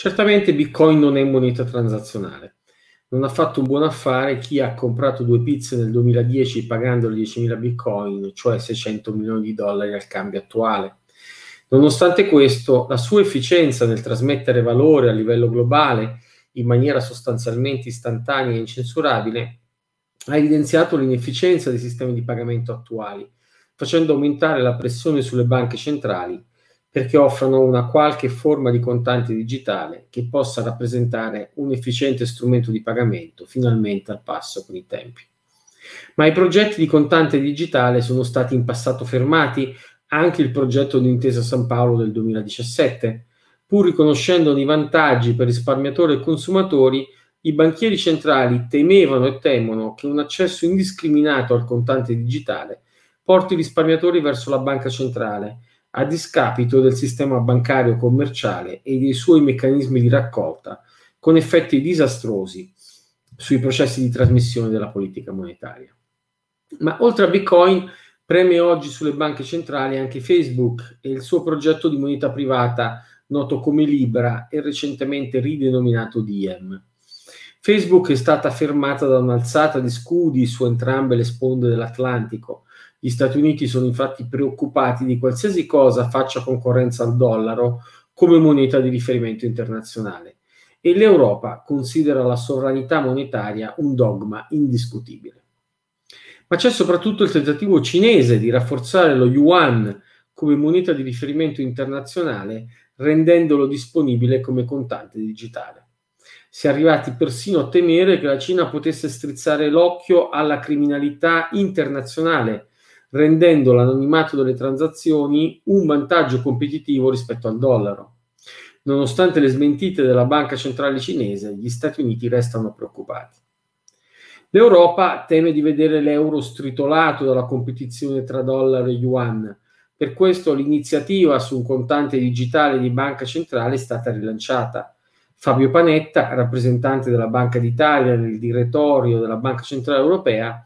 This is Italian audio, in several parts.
Certamente Bitcoin non è moneta transazionale. Non ha fatto un buon affare chi ha comprato due pizze nel 2010 pagando 10.000 bitcoin, cioè 600 milioni di dollari al cambio attuale. Nonostante questo, la sua efficienza nel trasmettere valore a livello globale in maniera sostanzialmente istantanea e incensurabile ha evidenziato l'inefficienza dei sistemi di pagamento attuali, facendo aumentare la pressione sulle banche centrali perché offrono una qualche forma di contante digitale che possa rappresentare un efficiente strumento di pagamento finalmente al passo con i tempi. Ma i progetti di contante digitale sono stati in passato fermati, anche il progetto di Intesa San Paolo del 2017. Pur riconoscendone i vantaggi per risparmiatori e consumatori, i banchieri centrali temevano e temono che un accesso indiscriminato al contante digitale porti i risparmiatori verso la banca centrale a discapito del sistema bancario commerciale e dei suoi meccanismi di raccolta, con effetti disastrosi sui processi di trasmissione della politica monetaria. Ma oltre a Bitcoin, preme oggi sulle banche centrali anche Facebook e il suo progetto di moneta privata noto come Libra e recentemente ridenominato Diem. Facebook è stata fermata da un'alzata di scudi su entrambe le sponde dell'Atlantico. Gli Stati Uniti sono infatti preoccupati di qualsiasi cosa faccia concorrenza al dollaro come moneta di riferimento internazionale e l'Europa considera la sovranità monetaria un dogma indiscutibile. Ma c'è soprattutto il tentativo cinese di rafforzare lo yuan come moneta di riferimento internazionale rendendolo disponibile come contante digitale. Si è arrivati persino a temere che la Cina potesse strizzare l'occhio alla criminalità internazionale, rendendo l'anonimato delle transazioni un vantaggio competitivo rispetto al dollaro. Nonostante le smentite della Banca Centrale Cinese, gli Stati Uniti restano preoccupati. L'Europa teme di vedere l'euro stritolato dalla competizione tra dollaro e yuan. Per questo l'iniziativa su un contante digitale di banca centrale è stata rilanciata. Fabio Panetta, rappresentante della Banca d'Italia del direttorio della Banca Centrale Europea,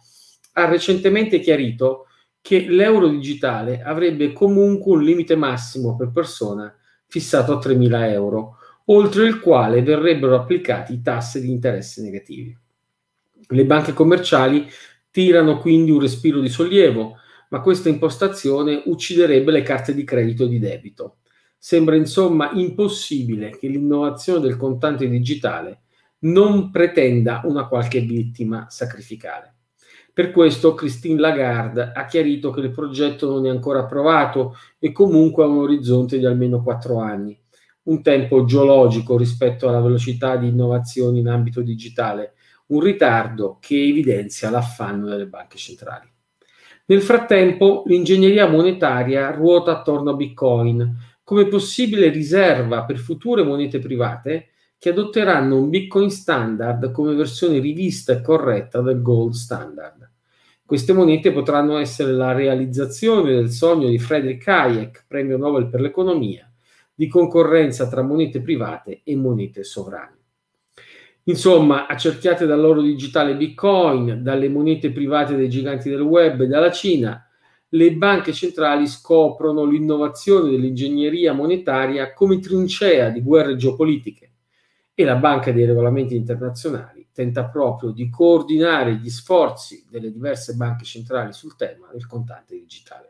ha recentemente chiarito che l'euro digitale avrebbe comunque un limite massimo per persona fissato a 3.000 euro, oltre il quale verrebbero applicati tasse di interesse negativi. Le banche commerciali tirano quindi un respiro di sollievo, ma questa impostazione ucciderebbe le carte di credito e di debito. Sembra insomma impossibile che l'innovazione del contante digitale non pretenda una qualche vittima sacrificale. Per questo Christine Lagarde ha chiarito che il progetto non è ancora approvato e comunque ha un orizzonte di almeno quattro anni, un tempo geologico rispetto alla velocità di innovazioni in ambito digitale, un ritardo che evidenzia l'affanno delle banche centrali. Nel frattempo, l'ingegneria monetaria ruota attorno a Bitcoin, come possibile riserva per future monete private che adotteranno un Bitcoin standard come versione rivista e corretta del gold standard. Queste monete potranno essere la realizzazione del sogno di Friedrich Hayek, premio Nobel per l'economia, di concorrenza tra monete private e monete sovrane. Insomma, accerchiate dall'oro digitale Bitcoin, dalle monete private dei giganti del web e dalla Cina, le banche centrali scoprono l'innovazione dell'ingegneria monetaria come trincea di guerre geopolitiche e la Banca dei Regolamenti Internazionali tenta proprio di coordinare gli sforzi delle diverse banche centrali sul tema del contante digitale.